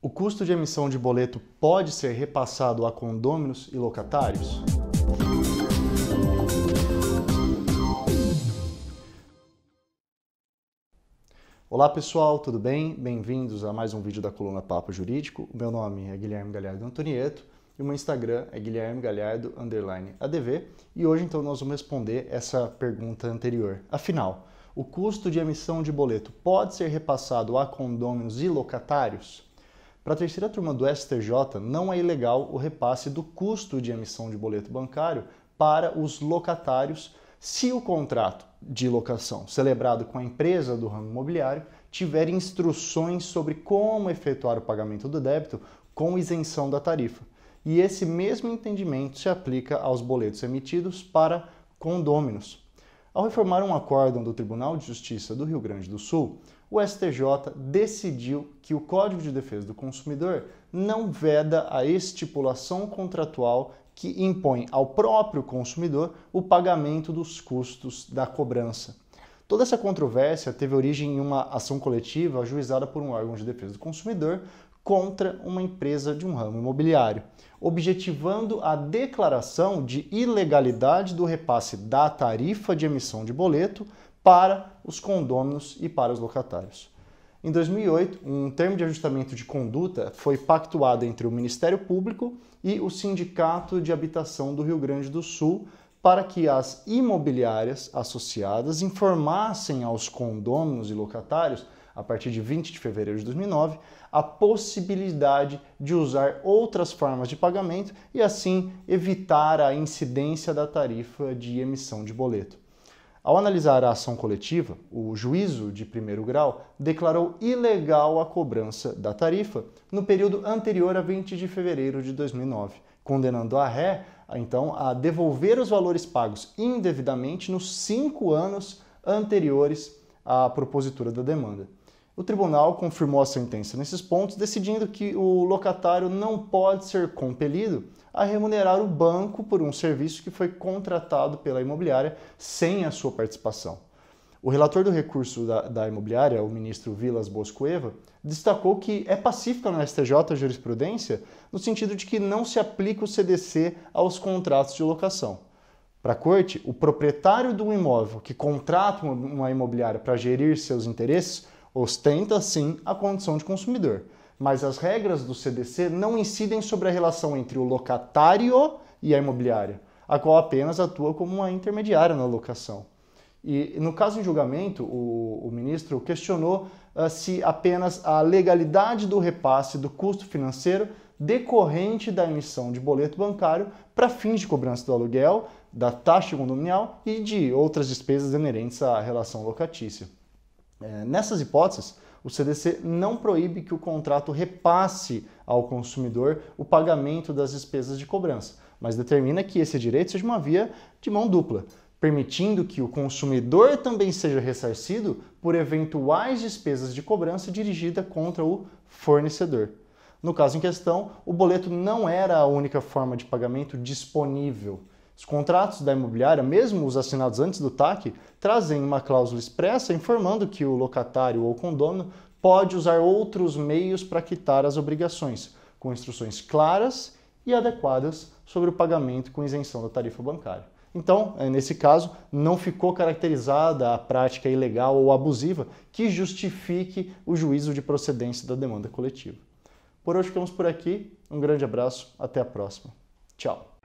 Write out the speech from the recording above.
O custo de emissão de boleto pode ser repassado a condôminos e locatários? Olá pessoal, tudo bem? Bem-vindos a mais um vídeo da coluna Papo Jurídico. O meu nome é Guilherme Galhardo Antonieto e o meu Instagram é Guilherme Galhardo ADV. E hoje então nós vamos responder essa pergunta anterior. Afinal, o custo de emissão de boleto pode ser repassado a condôminos e locatários? Para a terceira turma do STJ, não é ilegal o repasse do custo de emissão de boleto bancário para os locatários se o contrato de locação celebrado com a empresa do ramo imobiliário tiver instruções sobre como efetuar o pagamento do débito com isenção da tarifa. E esse mesmo entendimento se aplica aos boletos emitidos para condôminos. Ao reformar um acórdão do Tribunal de Justiça do Rio Grande do Sul, o STJ decidiu que o Código de Defesa do Consumidor não veda a estipulação contratual que impõe ao próprio consumidor o pagamento dos custos da cobrança. Toda essa controvérsia teve origem em uma ação coletiva ajuizada por um órgão de defesa do consumidor, contra uma empresa de um ramo imobiliário, objetivando a declaração de ilegalidade do repasse da tarifa de emissão de boleto para os condôminos e para os locatários. Em 2008, um termo de ajustamento de conduta foi pactuado entre o Ministério Público e o Sindicato de Habitação do Rio Grande do Sul para que as imobiliárias associadas informassem aos condôminos e locatários, a partir de 20 de fevereiro de 2009, a possibilidade de usar outras formas de pagamento e assim evitar a incidência da tarifa de emissão de boleto. Ao analisar a ação coletiva, o juízo de primeiro grau declarou ilegal a cobrança da tarifa no período anterior a 20 de fevereiro de 2009, condenando a ré, então, a devolver os valores pagos indevidamente nos cinco anos anteriores à propositura da demanda. O tribunal confirmou a sentença nesses pontos, decidindo que o locatário não pode ser compelido a remunerar o banco por um serviço que foi contratado pela imobiliária sem a sua participação. O relator do recurso da, da imobiliária, o ministro Vilas Boscoeva, destacou que é pacífica no STJ a jurisprudência no sentido de que não se aplica o CDC aos contratos de locação. Para a corte, o proprietário do imóvel que contrata uma imobiliária para gerir seus interesses ostenta sim a condição de consumidor, mas as regras do CDC não incidem sobre a relação entre o locatário e a imobiliária, a qual apenas atua como uma intermediária na locação. E no caso em julgamento, o, o ministro questionou uh, se apenas a legalidade do repasse do custo financeiro decorrente da emissão de boleto bancário para fins de cobrança do aluguel, da taxa condominial e de outras despesas inerentes à relação locatícia. É, nessas hipóteses, o CDC não proíbe que o contrato repasse ao consumidor o pagamento das despesas de cobrança, mas determina que esse direito seja uma via de mão dupla permitindo que o consumidor também seja ressarcido por eventuais despesas de cobrança dirigida contra o fornecedor. No caso em questão, o boleto não era a única forma de pagamento disponível. Os contratos da imobiliária, mesmo os assinados antes do TAC, trazem uma cláusula expressa informando que o locatário ou condômino pode usar outros meios para quitar as obrigações, com instruções claras e adequadas sobre o pagamento com isenção da tarifa bancária. Então, é, nesse caso, não ficou caracterizada a prática ilegal ou abusiva que justifique o juízo de procedência da demanda coletiva. Por hoje ficamos por aqui, um grande abraço, até a próxima. Tchau!